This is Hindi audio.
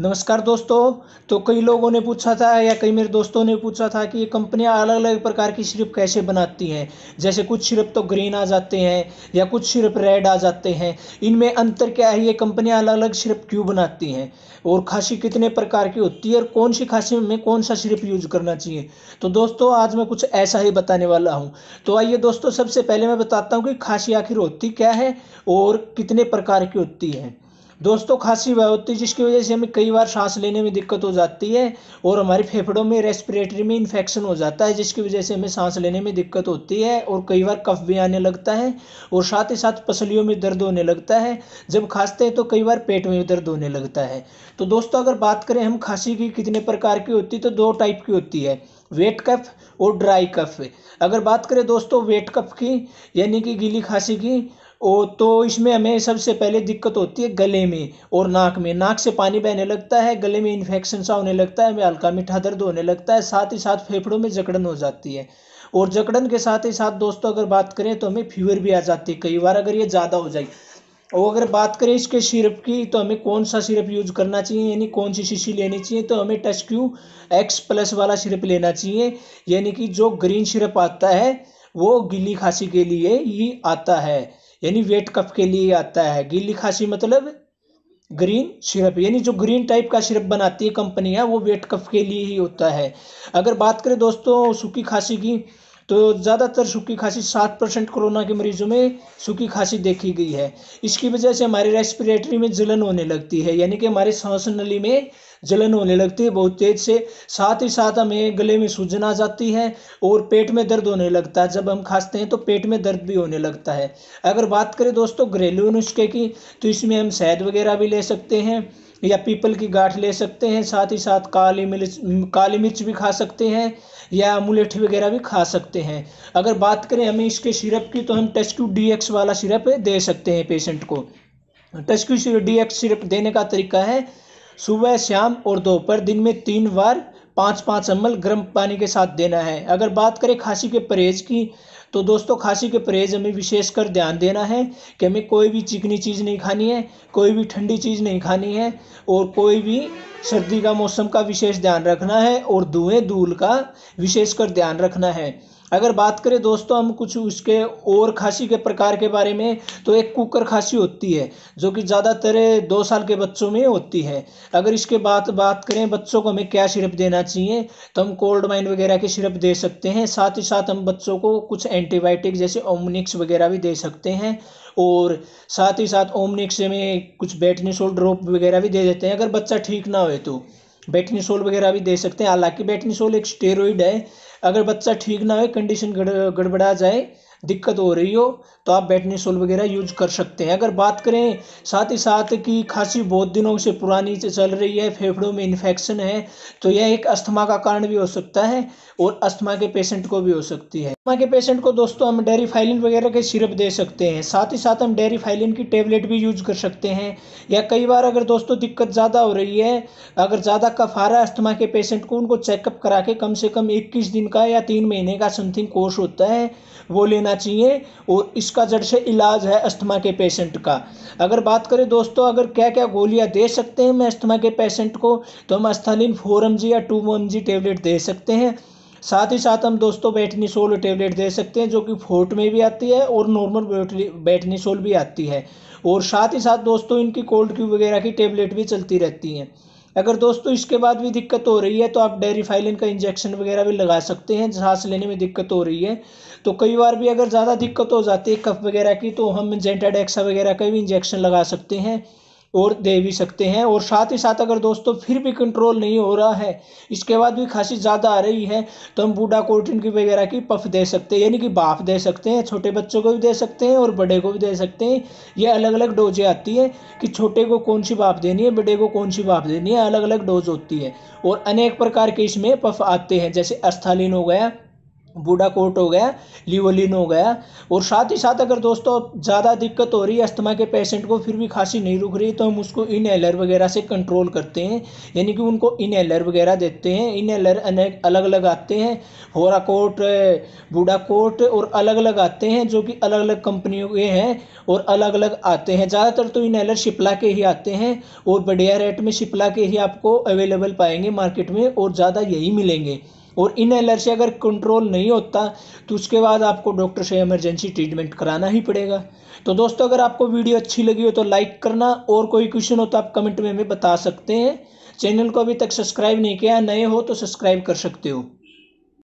नमस्कार दोस्तों तो कई लोगों ने पूछा था या कई मेरे दोस्तों ने पूछा था कि ये कंपनियां अलग अलग प्रकार की सिरप कैसे बनाती हैं जैसे कुछ सिरप तो ग्रीन आ जाते हैं या कुछ सिरप रेड आ जाते हैं इनमें अंतर क्या है ये कंपनियां अलग अलग सिरप क्यों बनाती हैं और खांसी कितने प्रकार की होती है और कौन सी खांसी में कौन सा सिरप यूज करना चाहिए तो दोस्तों आज मैं कुछ ऐसा ही बताने वाला हूँ तो आइए दोस्तों सबसे पहले मैं बताता हूँ कि खांसी आखिर होती क्या है और कितने प्रकार की होती है दोस्तों खांसी वह होती है जिसकी वजह से हमें कई बार सांस लेने में दिक्कत हो जाती है और हमारे फेफड़ों में रेस्पिरेटरी में इन्फेक्शन हो जाता है जिसकी वजह से हमें सांस लेने में दिक्कत होती है और कई बार कफ भी आने लगता है और साथ ही साथ पसलियों में दर्द होने लगता है जब खांसते हैं तो कई बार पेट में दर्द होने लगता है तो दोस्तों अगर बात करें हम खांसी की कितने प्रकार की होती है तो दो टाइप की होती है वेट कफ और ड्राई कफ अगर बात करें दोस्तों वेट कफ की यानी कि गीली खांसी की ओ तो इसमें हमें सबसे पहले दिक्कत होती है गले में और नाक में नाक से पानी बहने लगता है गले में इन्फेक्शन सा होने लगता है हमें हल्का मीठा दर्द होने लगता है साथ ही साथ फेफड़ों में जकड़न हो जाती है और जकड़न के साथ ही साथ दोस्तों अगर बात करें तो हमें फीवर भी आ जाती है कई बार अगर ये ज़्यादा हो जाए और अगर बात करें इसके सिरप की तो हमें कौन सा सिरप यूज करना चाहिए यानी कौन सी शीशी लेनी चाहिए तो हमें टच क्यू एक्स प्लस वाला सिरप लेना चाहिए यानी कि जो ग्रीन सिरप आता है वो गिली खांसी के लिए ही आता है यानी वेट कफ के लिए आता है गीली खांसी मतलब ग्रीन सिरप यानी जो ग्रीन टाइप का सिरप बनाती है कंपनियाँ वो वेट कफ के लिए ही होता है अगर बात करें दोस्तों सूखी खांसी की तो ज़्यादातर सूखी खांसी सात परसेंट कोरोना के मरीजों में सूखी खांसी देखी गई है इसकी वजह से हमारे रेस्पिरेटरी में जलन होने लगती है यानी कि हमारे सांस नली में जलन होने लगती है बहुत तेज़ से साथ ही साथ हमें गले में सूजन आ जाती है और पेट में दर्द होने लगता है जब हम खांसते हैं तो पेट में दर्द भी होने लगता है अगर बात करें दोस्तों घरेलू नुस्खे की तो इसमें हम शहद वगैरह भी ले सकते हैं या पीपल की गाठ ले सकते हैं साथ ही साथ काली मिर्च काली मिर्च भी खा सकते हैं या मुलेठ वगैरह भी खा सकते हैं अगर बात करें हमें इसके सिरप की तो हम टेस्ट डी एक्स वाला सिरप दे सकते हैं पेशेंट को टेस्क्यू डी एक्स सिरप देने का तरीका है सुबह शाम और दोपहर दिन में तीन बार पाँच पाँच एम गर्म पानी के साथ देना है अगर बात करें खांसी के परहेज की तो दोस्तों खांसी के परहेज हमें विशेषकर ध्यान देना है कि हमें कोई भी चिकनी चीज़ नहीं खानी है कोई भी ठंडी चीज़ नहीं खानी है और कोई भी सर्दी का मौसम का विशेष ध्यान रखना है और धुएँ धूल का विशेषकर ध्यान रखना है अगर बात करें दोस्तों हम कुछ उसके और खांसी के प्रकार के बारे में तो एक कुकर खांसी होती है जो कि ज़्यादातर दो साल के बच्चों में होती है अगर इसके बाद बात करें बच्चों को हमें क्या सिरप देना चाहिए तो हम कोल्ड माइन वगैरह के सिरप दे सकते हैं साथ ही साथ हम बच्चों को कुछ एंटीबायोटिक जैसे ओमनिक्स वगैरह भी दे सकते हैं और साथ ही साथ ओमनिक्स में कुछ बैटनीसोल ड्रॉप वगैरह भी दे देते हैं अगर बच्चा ठीक ना हो तो बेटनीसोल वगैरह भी दे सकते हैं हालांकि बेटनीसोल एक स्टेरॉइड है अगर बच्चा ठीक ना हो कंडीशन गड़बड़ा जाए दिक्कत हो रही हो तो आप बेटनीसोल वगैरह यूज कर सकते हैं अगर बात करें साथ ही साथ कि खांसी बहुत दिनों से पुरानी से चल रही है फेफड़ों में इन्फेक्शन है तो यह एक अस्थमा का कारण भी हो सकता है और अस्थमा के पेशेंट को भी हो सकती है अस्थमा के पेशेंट को दोस्तों हम डेरी फाइलिन वगैरह के सिरप दे सकते हैं साथ ही साथ हम डेरी फाइलिन की टेबलेट भी यूज कर सकते हैं या कई बार अगर दोस्तों दिक्कत ज़्यादा हो रही है अगर ज़्यादा कफ आ रहा है अस्थमा के पेशेंट को उनको चेकअप करा के कम से कम इक्कीस दिन का या तीन महीने का समथिंग कोर्स होता है वो लेना लेना चाहिए और इसका जड़ से इलाज है अस्थमा के पेशेंट का अगर बात करें दोस्तों अगर क्या क्या गोलियां दे सकते हैं मैं अस्थमा के पेशेंट को तो हम अस्थानिन फोर एम या टू एम टेबलेट दे सकते हैं साथ ही साथ हम दोस्तों बैटनीसोल टेबलेट दे सकते हैं जो कि फोर्ट में भी आती है और नॉर्मल बैटनीसोल भी आती है और साथ ही साथ दोस्तों इनकी कोल्ड क्यू वगैरह की टेबलेट भी चलती रहती हैं अगर दोस्तों इसके बाद भी दिक्कत हो रही है तो आप डेरीफाइलिन का इंजेक्शन वगैरह भी लगा सकते हैं सांस लेने में दिक्कत हो रही है तो कई बार भी अगर ज़्यादा दिक्कत हो जाती है कफ वगैरह की तो हम जेंटाडेक्सा वगैरह का भी इंजेक्शन लगा सकते हैं और दे भी सकते हैं और साथ ही साथ अगर दोस्तों फिर भी कंट्रोल नहीं हो रहा है इसके बाद भी खांसी ज़्यादा आ रही है तो हम बूढ़ा कोटिन की वगैरह की पफ दे सकते हैं यानी कि बाफ दे सकते हैं छोटे बच्चों को भी दे सकते हैं और बड़े को भी दे सकते हैं ये अलग अलग डोजें आती है कि छोटे को कौन सी बाफ देनी है बड़े को कौन सी बाफ देनी है अलग अलग डोज होती है और अनेक प्रकार के इसमें पफ आते हैं जैसे अस्थालीन हो गया बूढ़ा कोट हो गया लिवोलिन हो गया और साथ ही साथ अगर दोस्तों ज़्यादा दिक्कत हो रही है अस्थमा के पेशेंट को फिर भी खांसी नहीं रुक रही तो हम उसको इनहेलर वगैरह से कंट्रोल करते हैं यानी कि उनको इनहेलर वगैरह देते हैं इनहेलर अनेक अलग अलग आते हैं होरा कोट बूढ़ा कोट और अलग अलग आते हैं जो कि अलग अलग कंपनियों के हैं और अलग अलग आते हैं ज़्यादातर तो इनहेलर शिपला के ही आते हैं और बढ़िया रेट में शिपला के ही आपको अवेलेबल पाएंगे मार्केट में और ज़्यादा यही मिलेंगे और इनहेलर से अगर कंट्रोल नहीं होता तो उसके बाद आपको डॉक्टर से इमरजेंसी ट्रीटमेंट कराना ही पड़ेगा तो दोस्तों अगर आपको वीडियो अच्छी लगी हो तो लाइक करना और कोई क्वेश्चन हो तो आप कमेंट में हमें बता सकते हैं चैनल को अभी तक सब्सक्राइब नहीं किया नए हो तो सब्सक्राइब कर सकते हो